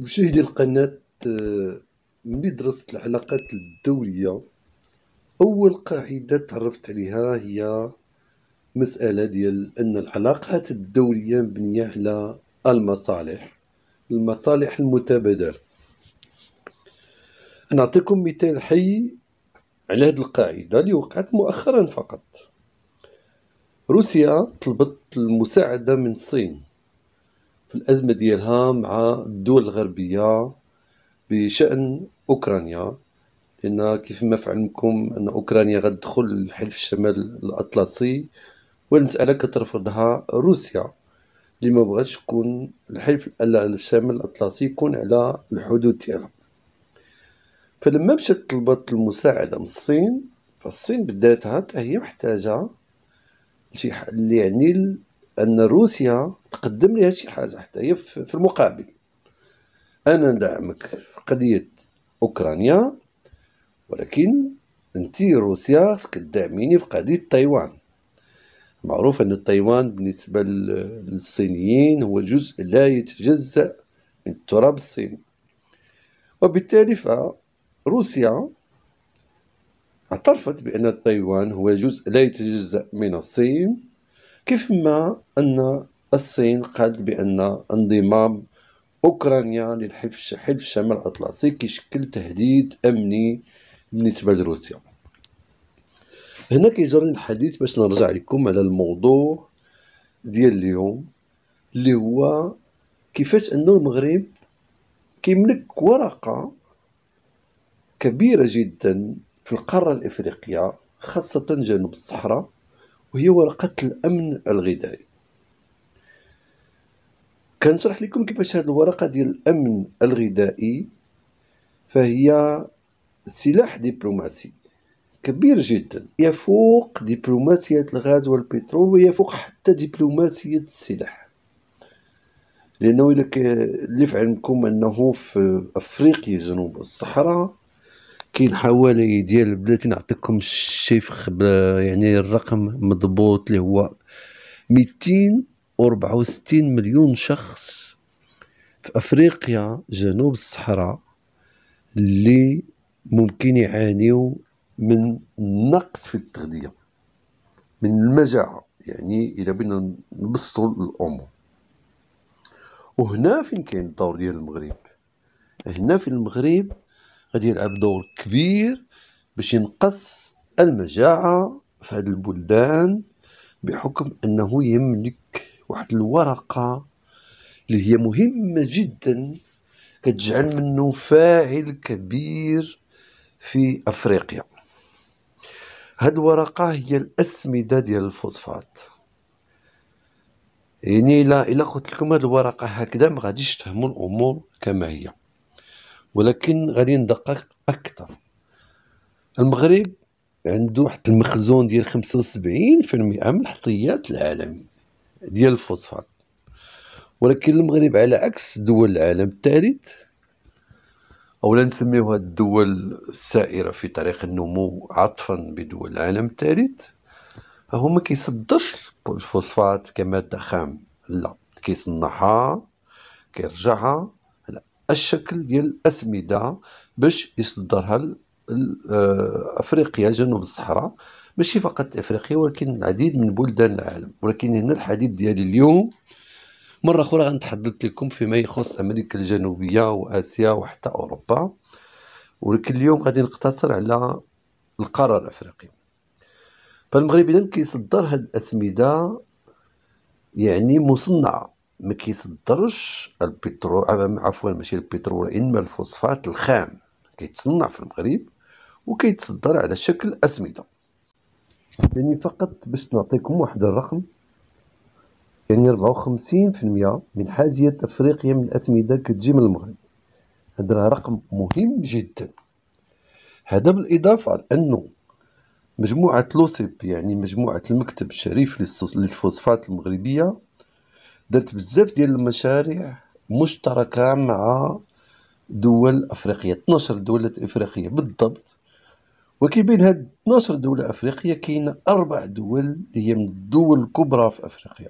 مشاهدي القناة آه، ملي درست العلاقات الدولية أول قاعدة تعرفت عليها هي مسألة ديال أن العلاقات الدولية مبنية على المصالح المصالح المتبادلة نعطيكم مثال حي على هذه القاعدة اللي وقعت مؤخرا فقط روسيا طلبت المساعدة من الصين في الأزمة ديالها مع الدول الغربية بشأن أوكرانيا لأن كيف ما فعلمكم أن أوكرانيا غتدخل حلف الشمال الأطلسي والمسألة كترفضها روسيا اللي ما بغاتش تكون الحلف الشمال الأطلسي يكون على الحدود ديالها فلما مشات طلبت المساعدة من الصين فالصين بداتها هي محتاجة لشي حل يعني أن روسيا تقدم لها شي حاجه حتى هي في المقابل انا ندعمك في قضيه اوكرانيا ولكن انت روسيا كتدعميني في قضيه تايوان معروف ان تايوان بالنسبه للصينيين هو جزء لا يتجزا من التراب الصيني وبالتالي فروسيا اعترفت بأن تايوان هو جزء لا يتجزأ من الصين كيفما أن الصين قالت بأن انضمام أوكرانيا للحلف حلف الشمال الأطلسي كيشكل تهديد أمني بالنسبة لروسيا هنا كيجرني الحديث باش نرجع لكم على الموضوع ديال اليوم اللي هو كيفاش أن المغرب كيملك ورقة كبيرة جدا في القارة الإفريقية خاصة جنوب الصحراء وهي ورقة الأمن الغذائي كنشرح لكم كيفاش هذه الورقه ديال الامن الغذائي فهي سلاح دبلوماسي كبير جدا يفوق دبلوماسية الغاز والبترول ويفوق حتى دبلوماسية السلاح لأنه الى اللي في علمكم أنه في أفريقيا جنوب الصحراء كاين حوالي ديال بلاتي نعطيكم الشيفخ يعني الرقم مضبوط اللي هو ميتين 64 مليون شخص في افريقيا جنوب الصحراء اللي ممكن يعانيو من نقص في التغذيه من المجاعه يعني الى بينا نبسطوا الامور وهنا فين كاين الدور ديال المغرب هنا في المغرب غادي يلعب دور كبير باش ينقص المجاعه في هذه البلدان بحكم انه يملك واحد الورقه اللي هي مهمه جدا كتجعل منه فاعل كبير في افريقيا هاد الورقه هي الاسمده ديال الفوسفات يعني الا الا قلت لكم هاد الورقه هكذا ما غاديش تفهموا الامور كما هي ولكن غادي ندقق اكثر المغرب عنده واحد المخزون ديال 75% من الحطيات العالمي ديال الفوسفات ولكن المغرب على عكس دول العالم الثالث اولا نسميوها الدول السائره في طريق النمو عطفا بدول العالم الثالث هو ما الفوسفات كماده خام لا كيصنعها كيرجعها على الشكل ديال الاسمده باش يصدرها آه، افريقيا جنوب الصحراء ماشي فقط افريقيا ولكن العديد من بلدان العالم ولكن هنا الحديث ديالي اليوم مره اخرى غنتحدث لكم فيما يخص امريكا الجنوبيه واسيا وحتى اوروبا ولكن اليوم غادي نقتصر على القاره الافريقيه فالمغرب اذا كيصدر هاد الاسمده يعني مصنعه ما كيصدرش البترول عفوا ماشي البترول انما الفوسفات الخام كيتصنع في المغرب وكيتصدر على شكل أسمدة يعني فقط باش نعطيكم واحد الرقم يعني 54% من حاجية أفريقيا من الأسمدة كتجي من المغرب هذا راه رقم مهم جدا هذا بالإضافة على أنه مجموعة لوسيب يعني مجموعة المكتب الشريف للفوسفات المغربية درت بزاف ديال المشاريع مشتركة مع دول أفريقيا 12 دولة أفريقية بالضبط وكي بين هاد 12 دولة أفريقية كاين أربع دول اللي هي من الدول الكبرى في أفريقيا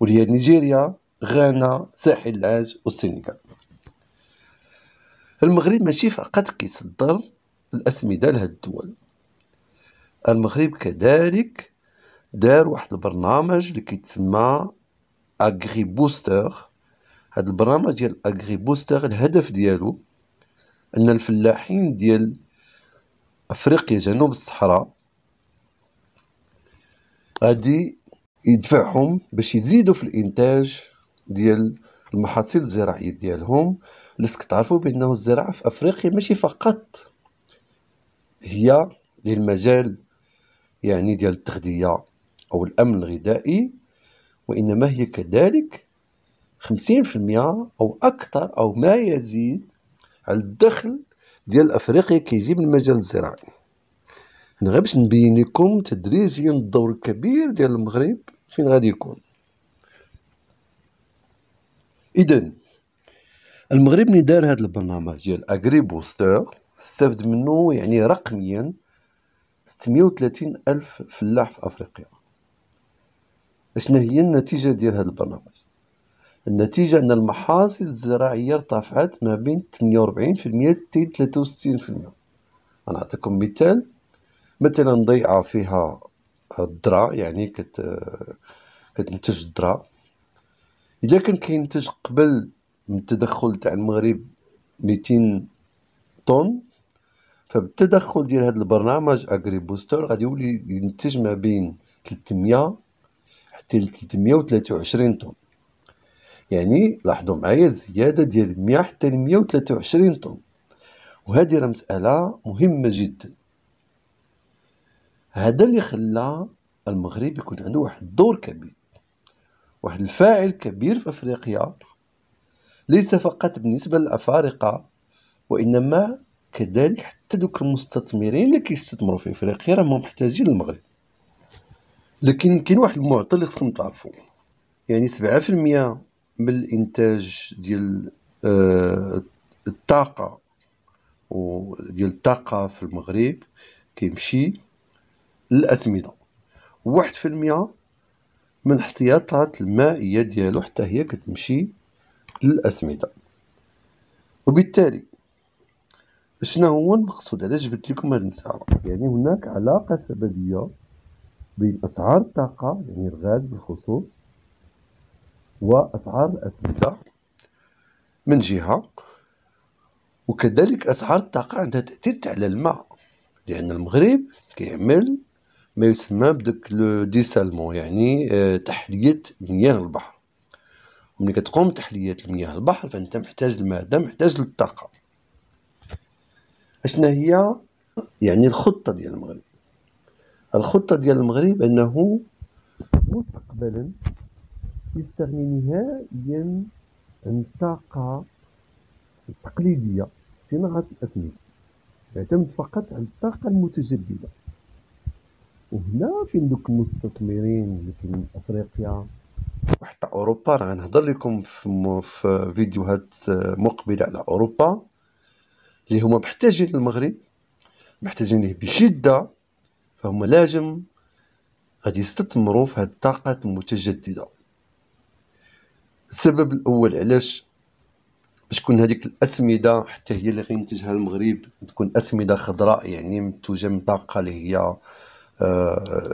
واللي هي نيجيريا غانا ساحل العاج والسنغال المغرب ماشي فقط كيصدر الأسمدة لهاد الدول المغرب كذلك دار واحد البرنامج اللي كيتسمى اغري بوستر هاد البرنامج ديال اغري بوستر الهدف ديالو ان الفلاحين ديال افريقيا جنوب الصحراء غادي يدفعهم باش يزيدوا في الانتاج ديال المحاصيل الزراعيه ديالهم لسك تعرفوا بانه الزراعه في افريقيا ماشي فقط هي للمجال يعني ديال التغذيه او الامن الغذائي وانما هي كذلك 50% او اكثر او ما يزيد على الدخل ديال افريقيا كيجي من المجال الزراعي انا غير باش نبين لكم تدريجيا الدور الكبير ديال المغرب فين غادي يكون اذا المغرب اللي دار هذا البرنامج ديال اغري بوستر استفد منه يعني رقميا 630 الف فلاح في افريقيا اشنا هي النتيجه ديال هذا البرنامج النتيجة أن المحاصيل الزراعية ارتفعت ما بين 48% حتى 63% أنا أعطيكم مثال مثلا ضيعة فيها الذرة يعني كت كتنتج الذرة إذا كان كينتج قبل من التدخل تاع المغرب 200 طن فبالتدخل ديال هذا البرنامج اجري بوستر غادي يولي ينتج ما بين 300 حتى 323 طن يعني لاحظوا معايا زياده ديال 100 حتى وتلاتة 123 طن وهذه راه مساله مهمه جدا هذا اللي خلى المغرب يكون عنده واحد الدور كبير واحد الفاعل كبير في افريقيا ليس فقط بالنسبه للافارقه وانما كذلك حتى دوك المستثمرين اللي كيستثمروا في افريقيا راهم محتاجين للمغرب لكن كاين واحد المعطى اللي خصكم تعرفوه يعني سبعة في من الانتاج ديال آه، الطاقه وديال الطاقه في المغرب كيمشي للاسمده واحد في المئة من احتياطات المائيه ديالو حتى هي كتمشي للأسمدة وبالتالي شنو هو المقصود علاش جبت لكم هذه المساله يعني هناك علاقه سببيه بين اسعار الطاقه يعني الغاز بالخصوص وأسعار الأسمدة من جهة وكذلك أسعار الطاقة عندها تأثير على الماء لأن المغرب كيعمل ما يسمى بدك لو ديسالمون يعني آه، تحلية مياه البحر وملي كتقوم تحلية مياه البحر فأنت محتاج المادة محتاج للطاقة أشنا هي يعني الخطة ديال المغرب الخطة ديال المغرب أنه مستقبلا يستغني نهائيا عن الطاقة التقليدية صناعة الأسمنت يعتمد فقط على الطاقة المتجددة وهنا فين دوك المستثمرين اللي افريقيا وحتى اوروبا راه غنهضر لكم في, فيديوهات مقبله على اوروبا اللي هما محتاجين المغرب محتاجين ليه بشده فهم لازم غادي يستثمروا في هاد الطاقات المتجدده السبب الاول علاش باش تكون هذيك الاسمده حتى هي اللي غينتجها المغرب تكون اسمده خضراء يعني منتوجه من طاقه اللي هي آه،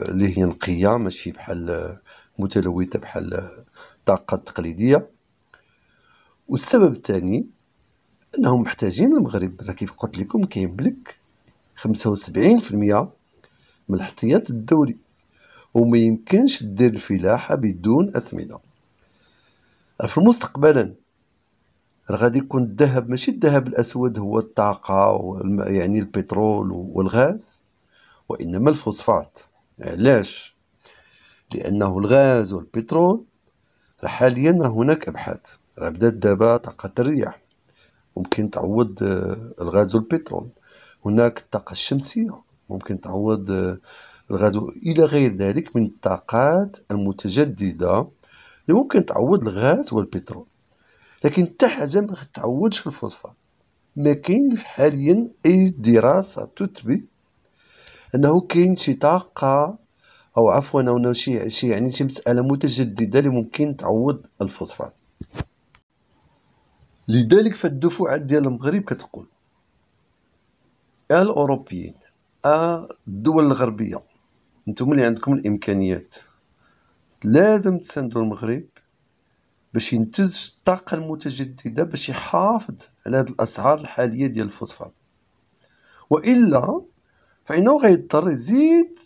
اللي هي نقيه ماشي بحال آه، متلوثه بحال الطاقه آه، التقليديه والسبب الثاني انهم محتاجين المغرب راه كيف قلت لكم كيملك 75% من الاحتياط الدولي وما يمكنش دير الفلاحه بدون اسمده في مستقبلا غادي يكون الذهب ماشي الذهب الاسود هو الطاقه يعني البترول والغاز وانما الفوسفات علاش لانه الغاز والبترول حاليا راه هناك ابحاث راه بدات دابا طاقه الرياح ممكن تعوض آه، الغاز والبترول هناك الطاقه الشمسيه ممكن تعوض آه، الغاز الى غير ذلك من الطاقات المتجدده اللي ممكن تعوض الغاز والبترول لكن حتى حاجه ما تعوضش الفوسفات ما كاينش حاليا اي دراسه تثبت انه كاين شي طاقه او عفوا او شي شي يعني شي مساله متجدده اللي ممكن تعوض الفوسفات لذلك فالدفعات ديال المغرب كتقول الاوروبيين الدول الغربيه نتوما اللي عندكم الامكانيات لازم تساندوا المغرب باش ينتج الطاقه المتجدده باش يحافظ على هذه الاسعار الحاليه ديال الفوسفات والا فانه غيضطر يزيد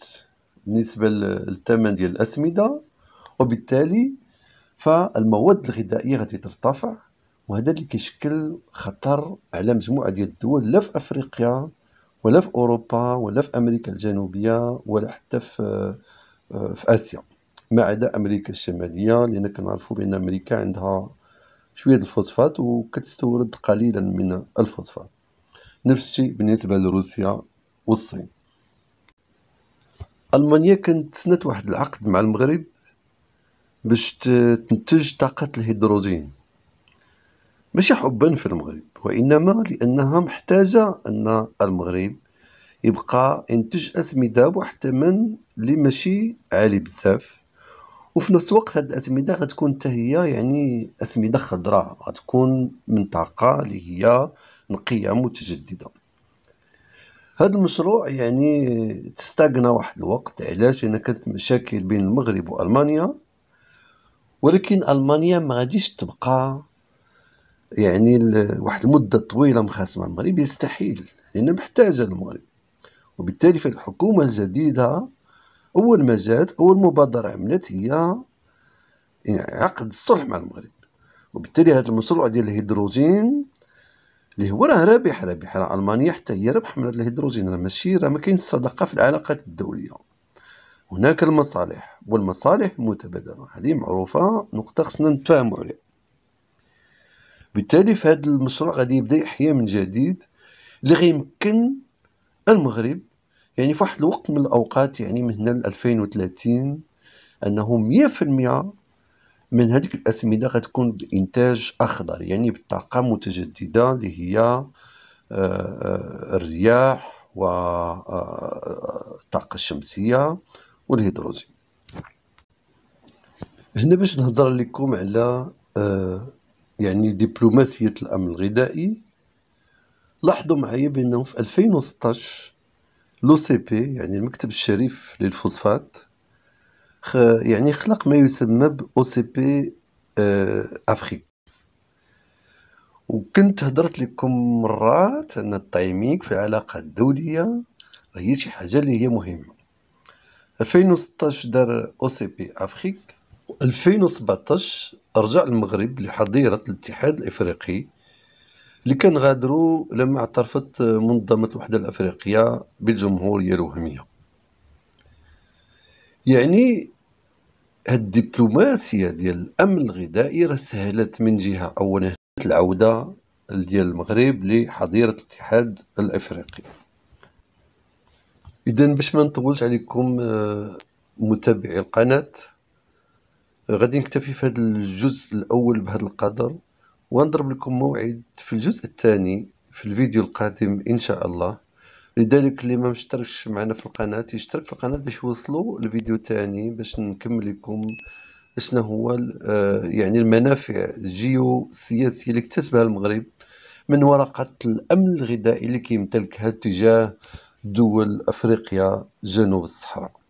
بالنسبه للثمن ديال الاسمده وبالتالي فالمواد الغذائيه غادي ترتفع وهذا اللي كيشكل خطر على مجموعه ديال الدول لا في افريقيا ولا في اوروبا ولا في امريكا الجنوبيه ولا حتى في آه، آه، في اسيا ما عدا امريكا الشماليه لان كنعرفوا بان امريكا عندها شويه الفوسفات وكتستورد قليلا من الفوسفات نفس الشيء بالنسبه لروسيا والصين المانيا كانت سنت واحد العقد مع المغرب باش تنتج طاقه الهيدروجين ماشي حبا في المغرب وانما لانها محتاجه ان المغرب يبقى ينتج اسمده بواحد الثمن اللي ماشي عالي بزاف وفي نفس الوقت هاد الأسمدة غتكون حتى هي يعني أسمدة خضراء غتكون من طاقة اللي هي نقية متجددة هاد المشروع يعني تستاقنا واحد الوقت علاش لان كانت مشاكل بين المغرب والمانيا ولكن المانيا ما غاديش تبقى يعني واحد المده طويله مخاصمه المغرب يستحيل لان محتاجه المغرب وبالتالي فالحكومه الجديده اول ما جات اول مبادره عملت هي يعني عقد الصلح مع المغرب وبالتالي هذا المشروع ديال الهيدروجين اللي هو راه رابح رابح راه المانيا حتى هي ربح من هذا الهيدروجين راه ماشي راه ما كاينش صداقه في العلاقات الدوليه هناك المصالح والمصالح المتبادله هذه معروفه نقطه خصنا نتفاهموا عليها بالتالي في هذا المشروع غادي يبدا يحيا من جديد اللي غيمكن المغرب يعني في واحد الوقت من الاوقات يعني من هنا ل 2030 انه 100% من هذيك الاسمده غتكون بانتاج اخضر يعني بالطاقه متجدده اللي هي آه، آه، الرياح والطاقه آه، الشمسيه والهيدروجين هنا باش نهضر لكم على يعني دبلوماسيه الامن الغذائي لاحظوا معايا بانه في 2016 لو سي بي يعني المكتب الشريف للفوسفات خ يعني خلق ما يسمى ب او سي بي آه، افريك وكنت هضرت لكم مرات ان التايمينغ في العلاقات الدوليه هي شي حاجه اللي هي مهمه 2016 دار او سي بي افريك 2017 رجع المغرب لحظيره الاتحاد الافريقي اللي كان غادروا لما اعترفت منظمة الوحدة الأفريقية بالجمهورية الوهمية يعني هاد الدبلوماسية ديال الأمن الغذائي راه سهلت من جهة أولا العودة ديال المغرب لحظيرة الاتحاد الأفريقي إذا باش ما نطولش عليكم آه، متابعي القناة غادي نكتفي في هذا الجزء الأول بهذا القدر ونضرب لكم موعد في الجزء الثاني في الفيديو القادم إن شاء الله لذلك اللي ما مشتركش معنا في القناة يشترك في القناة باش يوصلوا الفيديو الثاني باش نكمل لكم شنو هو آه، يعني المنافع الجيو اللي اكتسبها المغرب من ورقة الأمن الغذائي اللي كيمتلكها تجاه دول أفريقيا جنوب الصحراء